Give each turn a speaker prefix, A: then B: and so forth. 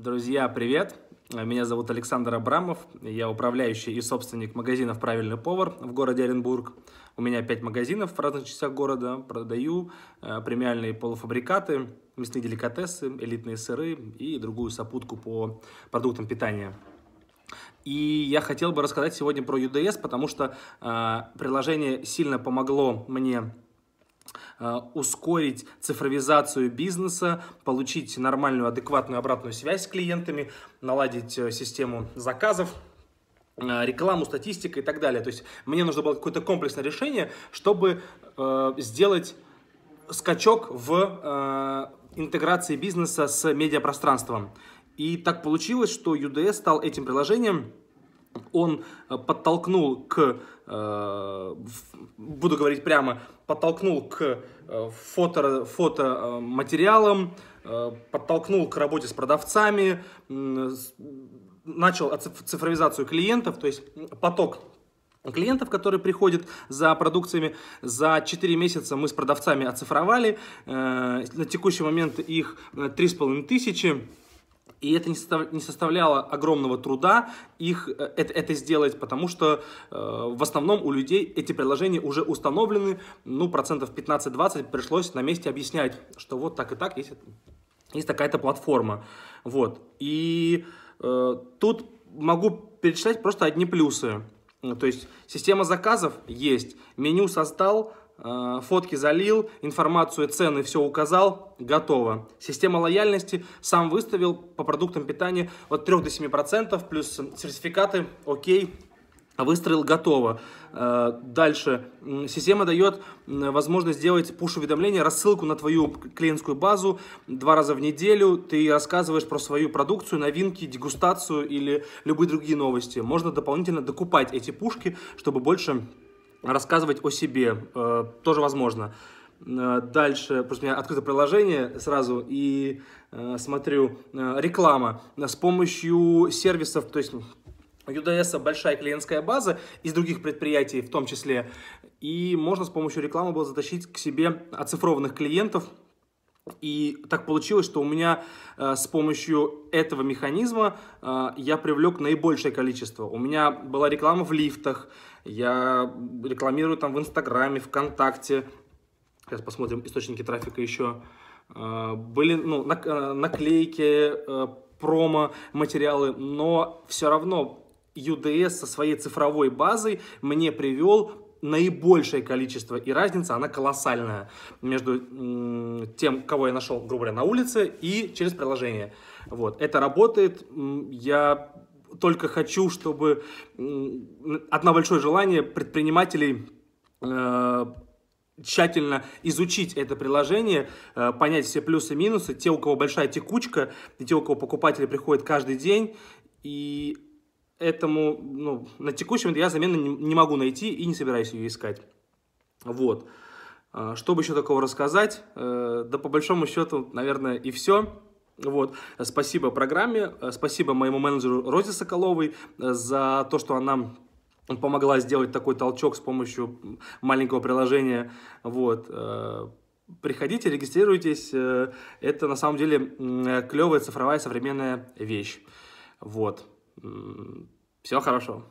A: Друзья, привет! Меня зовут Александр Абрамов, я управляющий и собственник магазинов «Правильный повар» в городе Оренбург. У меня пять магазинов в разных частях города, продаю э, премиальные полуфабрикаты, мясные деликатесы, элитные сыры и другую сопутку по продуктам питания. И я хотел бы рассказать сегодня про UDS, потому что э, приложение сильно помогло мне Э, ускорить цифровизацию бизнеса, получить нормальную, адекватную обратную связь с клиентами, наладить э, систему заказов э, рекламу, статистику и так далее. То есть мне нужно было какое-то комплексное решение, чтобы сделать скачок в интеграции бизнеса с медиапространством. И так получилось, что UDS стал этим приложением, он э, подтолкнул к, э, буду говорить прямо, подтолкнул к э, фото, фотоматериалам, подтолкнул к работе с продавцами, начал цифровизацию клиентов, то есть поток клиентов, которые приходят за продукциями. За 4 месяца мы с продавцами оцифровали. На текущий момент их 3,5 тысячи. И это не, составляло огромного труда их э, это, это сделать, потому что э, в основном у людей эти приложения уже установлены, ну, процентов 15-20 пришлось на месте объяснять, что вот так и так есть, есть такая-то платформа. Вот. И э, тут могу перечислять просто одни плюсы. То есть система заказов есть, меню создал, Э, фотки залил, информацию, цены, все указал, готово. Система лояльности сам выставил по продуктам питания от 3 до 7%, плюс сертификаты, окей, выстроил, готово. Э, дальше. Система дает возможность сделать пуш-уведомление, рассылку на твою клиентскую базу два раза в неделю. Ты рассказываешь про свою продукцию, новинки, дегустацию или любые другие новости. Можно дополнительно докупать эти пушки, чтобы больше рассказывать о себе, э, тоже возможно. Э, дальше, просто у меня открыто приложение сразу, и э, смотрю, реклама с помощью сервисов, то есть у ну, UDS большая клиентская база из других предприятий в том числе, и можно с помощью рекламы было затащить к себе оцифрованных клиентов – и так получилось, что у меня э, с помощью этого механизма э, я привлек наибольшее количество. У меня была реклама в лифтах, я рекламирую там в Инстаграме, ВКонтакте. Сейчас посмотрим источники трафика еще. Э, были ну, на, э, наклейки, э, промо-материалы, но все равно UDS со своей цифровой базой мне привел наибольшее количество и разница, она колоссальная между тем, кого я нашел, грубо говоря, на улице и через приложение. Вот, это работает, я только хочу, чтобы одно большое желание предпринимателей э, тщательно изучить это приложение, э, понять все плюсы и минусы, те, у кого большая текучка, и те, у кого покупатели приходят каждый день, и этому, ну, на текущем я замену не, не могу найти и не собираюсь ее искать. Вот. А, что бы еще такого рассказать? Э, да по большому счету, наверное, и все. Вот. Спасибо программе, э, спасибо моему менеджеру Розе Соколовой э, за то, что она помогла сделать такой толчок с помощью маленького приложения. Вот. Приходите, регистрируйтесь. Это на самом деле клевая цифровая современная вещь. Вот. Всего хорошего.